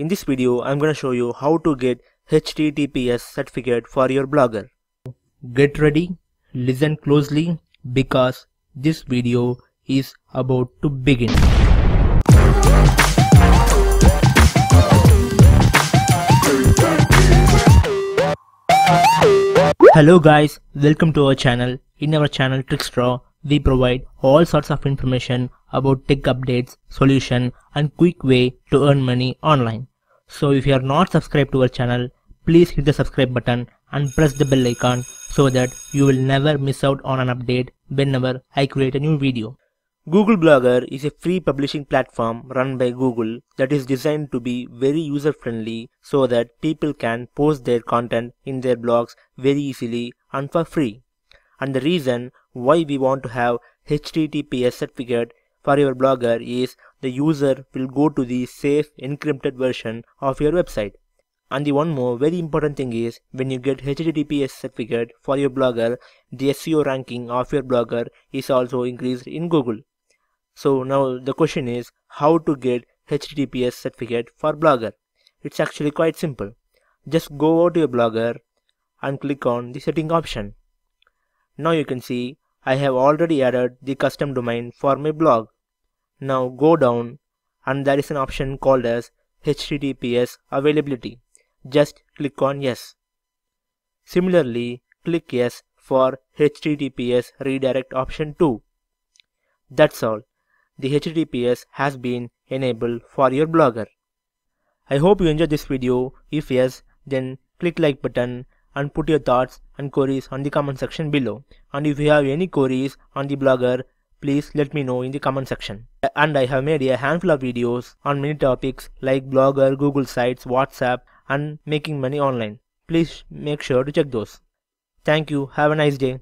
In this video, I'm gonna show you how to get HTTPS certificate for your blogger. Get ready, listen closely because this video is about to begin. Hello guys, welcome to our channel. In our channel Trickstraw, we provide all sorts of information about tech updates, solution and quick way to earn money online. So if you are not subscribed to our channel, please hit the subscribe button and press the bell icon so that you will never miss out on an update whenever I create a new video. Google Blogger is a free publishing platform run by Google that is designed to be very user friendly so that people can post their content in their blogs very easily and for free. And the reason why we want to have HTTPS certificate for your blogger is the user will go to the safe encrypted version of your website. And the one more very important thing is when you get HTTPS certificate for your blogger, the SEO ranking of your blogger is also increased in Google. So now the question is how to get HTTPS certificate for blogger. It's actually quite simple. Just go over to your blogger and click on the setting option. Now you can see I have already added the custom domain for my blog. Now go down and there is an option called as HTTPS availability. Just click on yes. Similarly, click yes for HTTPS redirect option 2. That's all. The HTTPS has been enabled for your blogger. I hope you enjoyed this video. If yes, then click like button and put your thoughts and queries on the comment section below. And if you have any queries on the blogger, please let me know in the comment section. And I have made a handful of videos on many topics like blogger, Google Sites, WhatsApp and making money online. Please make sure to check those. Thank you. Have a nice day.